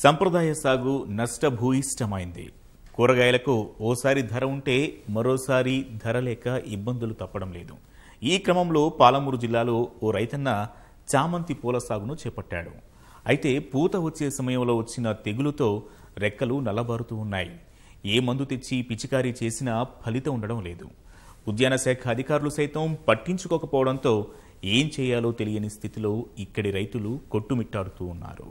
సంప్రదాయ సాగు నష్టభూయిష్టమైంది కూరగాయలకు ఓసారి ధర ఉంటే మరోసారి ధర లేక ఇబ్బందులు తప్పడం లేదు ఈ క్రమంలో పాలమూరు జిల్లాలో ఓ రైతన్న చామంతి పూల సాగును చేపట్టాడు అయితే పూత వచ్చే సమయంలో వచ్చిన తెగులుతో రెక్కలు నల్లబారుతూ ఉన్నాయి ఏ మందు తెచ్చి పిచికారీ చేసినా ఫలితం ఉండడం లేదు ఉద్యాన శాఖ అధికారులు సైతం పట్టించుకోకపోవడంతో ఏం చేయాలో తెలియని స్థితిలో ఇక్కడి రైతులు కొట్టుమిట్టాడుతూ ఉన్నారు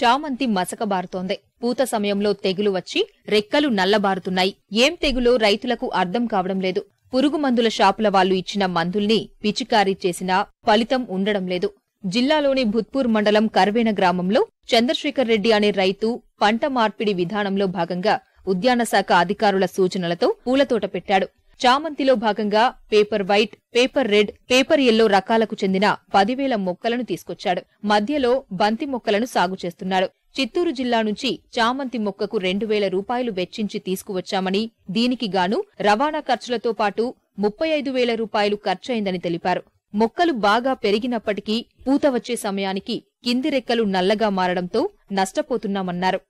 చామంతి మసకబారుతోంది పూత సమయంలో తెగులు వచ్చి రెక్కలు నల్లబారుతున్నాయి ఏం తెగులో రైతులకు అర్థం కావడం లేదు పురుగు మందుల షాపుల వాళ్లు ఇచ్చిన మందుల్ని పిచికారీ చేసినా ఫలితం ఉండడం లేదు జిల్లాలోని భుత్పూర్ మండలం కర్వేన గ్రామంలో చంద్రశేఖర్ రెడ్డి అనే రైతు పంట మార్పిడి విధానంలో భాగంగా ఉద్యాన శాఖ అధికారుల సూచనలతో పూలతోట పెట్టాడు చామంతిలో భాగంగా paper white paper red paper yellow రకాలకు చెందిన పదివేల మొక్కలను తీసుకొచ్చాడు మధ్యలో బంతి మొక్కలను సాగు చేస్తున్నాడు చిత్తూరు జిల్లా నుంచి చామంతి మొక్కకు రెండు వేల రూపాయలు వెచ్చించి తీసుకువచ్చామని దీనికి గాను రవాణా ఖర్చులతో పాటు ముప్పై ఐదు వేల రూపాయలు ఖర్చయిందని తెలిపారు మొక్కలు బాగా పెరిగినప్పటికీ పూత వచ్చే సమయానికి కింది రెక్కలు నల్లగా మారడంతో నష్టపోతున్నామన్నారు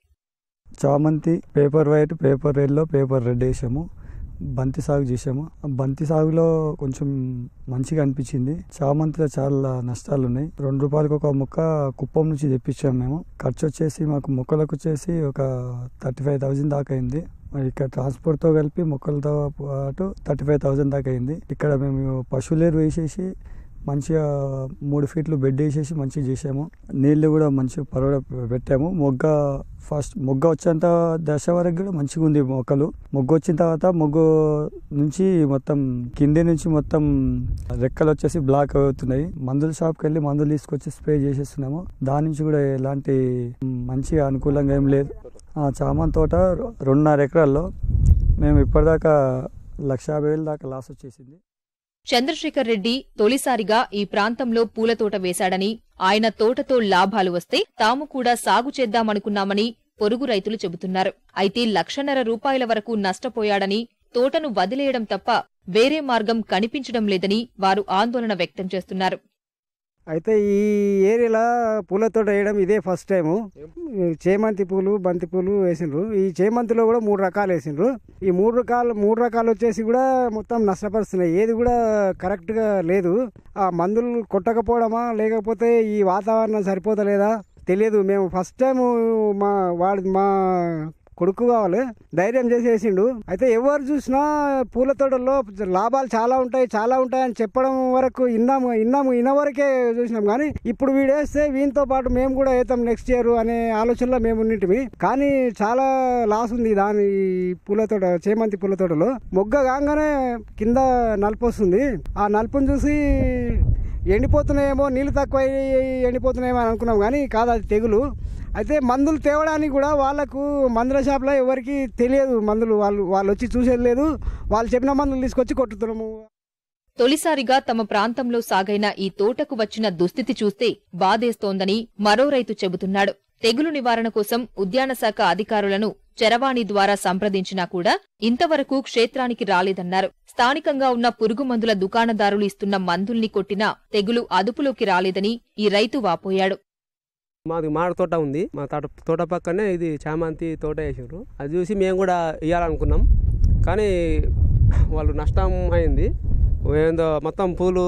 చామంతి paper white paper yellow paper red వేసాము బంతి సాగు చేసాము బంతి సాగులో కొంచెం మంచిగా అనిపించింది చామంతిలో చాలా నష్టాలు ఉన్నాయి రెండు రూపాయలకు ఒక మొక్క కుప్పం నుంచి తెప్పించాము మేము ఖర్చు వచ్చేసి మాకు మొక్కలకు వచ్చేసి ఒక థర్టీ ఫైవ్ థౌజండ్ దాకా అయింది ఇక్కడ ట్రాన్స్పోర్ట్తో కలిపి మొక్కలతో పాటు థర్టీ ఫైవ్ థౌజండ్ దాకా అయింది ఇక్కడ మేము పశువులేరు వేసేసి మంచిగా మూడు ఫీట్లు బెడ్ వేసేసి మంచిగా చేసాము నీళ్ళు కూడా మంచిగా పరవడ పెట్టాము మొగ్గ ఫస్ట్ మొగ్గ వచ్చేంత దశ వరకు కూడా మంచిగా ఉంది మొక్కలు మొగ్గ వచ్చిన తర్వాత మొగ్గు నుంచి మొత్తం కింది నుంచి మొత్తం రెక్కలు వచ్చేసి బ్లాక్ అవుతున్నాయి మందుల షాప్కి వెళ్ళి మందులు తీసుకొచ్చి స్ప్రే చేసేస్తున్నాము దాని నుంచి కూడా ఎలాంటి మంచిగా అనుకూలంగా ఏం లేదు ఆ చామన్ తోట రెండున్నర ఎకరాల్లో మేము ఇప్పటిదాకా లక్ష యాభై వేల దాకా లాస్ వచ్చేసింది చంద్రశేఖర్ రెడ్డి తొలిసారిగా ఈ ప్రాంతంలో పూలతోట వేశాడని ఆయన తోటతో లాభాలు వస్తే తాము కూడా సాగు చేద్దామనుకున్నామని పొరుగు రైతులు చెబుతున్నారు అయితే లక్షన్నర రూపాయల వరకు నష్టపోయాడని తోటను వదిలేయడం తప్ప వేరే మార్గం కనిపించడం లేదని వారు ఆందోళన వ్యక్తం చేస్తున్నారు అయితే ఈ ఏరియాలో పూల తోట వేయడం ఇదే ఫస్ట్ టైము చేమంతి పూలు బంతి పూలు వేసిండ్రు ఈ చేమంతిలో కూడా మూడు రకాలు వేసిండ్రు ఈ మూడు రకాలు మూడు రకాలు వచ్చేసి కూడా మొత్తం నష్టపరుస్తున్నాయి ఏది కూడా కరెక్ట్గా లేదు ఆ మందులు కొట్టకపోవడమా లేకపోతే ఈ వాతావరణం సరిపోతలేదా తెలియదు మేము ఫస్ట్ టైము మా వాడి మా కొడుకు కావాలి ధైర్యం చేసేసిండు అయితే ఎవరు చూసినా పూల తోటల్లో లాభాలు చాలా ఉంటాయి చాలా ఉంటాయి అని చెప్పడం వరకు ఇన్నాము ఇన్నాము ఇన్న వరకే చూసినాం కానీ ఇప్పుడు వీడేస్తే వీనితో పాటు మేము కూడా వేస్తాం నెక్స్ట్ ఇయర్ అనే ఆలోచనలో మేము ఉన్నింటివి కానీ చాలా లాస్ ఉంది దాని పూల తోట చేమంతి పూల తోటలో మొగ్గ కాగానే కింద నలుపు వస్తుంది ఆ నలుపును చూసి ఎండిపోతున్నాయేమో నీళ్ళు తక్కువ ఎండిపోతున్నాయేమో అని అనుకున్నాం కానీ కాదు అది తెగులు అయితే మందులు తేవడానికి కూడా వాళ్ళకు మందుల షాప్లో ఎవరికి తెలియదు మందులు వాళ్ళు వాళ్ళు వచ్చి చూసేది లేదు వాళ్ళు చెప్పిన మందులు తీసుకొచ్చి కొట్టుతున్నాము తొలిసారిగా తమ ప్రాంతంలో సాగైన ఈ తోటకు వచ్చిన దుస్థితి చూస్తే బాధేస్తోందని మరో రైతు చెబుతున్నాడు తెగులు నివారణ కోసం ఉద్యాన శాఖ అధికారులను చరవాణి ద్వారా సంప్రదించినా కూడా ఇంతవరకు క్షేత్రానికి రాలేదన్నారు స్థానికంగా ఉన్న పురుగు మందుల దుకాణదారులు ఇస్తున్న మందుల్ని కొట్టినా తెగులు అదుపులోకి రాలేదని ఈ రైతు వాపోయాడు మాది మామిడి తోట ఉంది మా తోట తోట పక్కనే ఇది చామంతి తోట వేసారు అది చూసి మేము కూడా ఇవ్వాలనుకున్నాం కానీ వాళ్ళు నష్టం అయింది ఏందో మొత్తం పూలు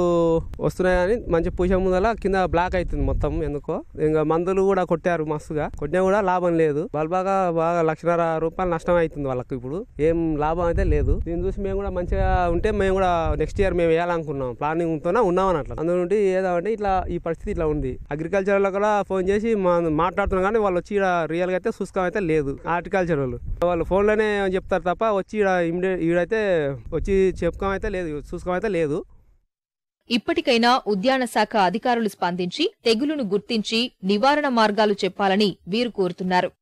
వస్తున్నాయని మంచి పూసే ముందల కింద బ్లాక్ అవుతుంది మొత్తం ఎందుకో ఇంకా మందులు కూడా కొట్టారు మస్తుగా కొట్టినా కూడా లాభం లేదు వాళ్ళు బాగా బాగా లక్షన్నర రూపాయలు నష్టం అవుతుంది వాళ్ళకి ఇప్పుడు ఏం లాభం అయితే లేదు దీన్ని చూసి మేము కూడా మంచిగా ఉంటే మేము కూడా నెక్స్ట్ ఇయర్ మేము వేయాలనుకున్నాం ప్లానింగ్ ఉంటున్నా ఉన్నాం అని అట్లా అందులో ఏదో అంటే ఇట్లా ఈ పరిస్థితి ఇట్లా ఉంది అగ్రికల్చర్ లో కూడా ఫోన్ చేసి మాట్లాడుతున్నాం కానీ వాళ్ళు వచ్చి ఇక్కడ రియల్ గా అయితే చూసుకోవడం అయితే లేదు హార్టికల్చర్ వాళ్ళు వాళ్ళు ఫోన్లోనే చెప్తారు తప్ప వచ్చి ఇక్కడ ఇమిడియట్ ఈడైతే వచ్చి చెప్పుకోమైతే లేదు లేదు అయితే లేదు ఇప్పటికైనా ఉద్యాన శాఖ అధికారులు స్పందించి తెగులును గుర్తించి నివారణ మార్గాలు చెప్పాలని వీరు కోరుతున్నారు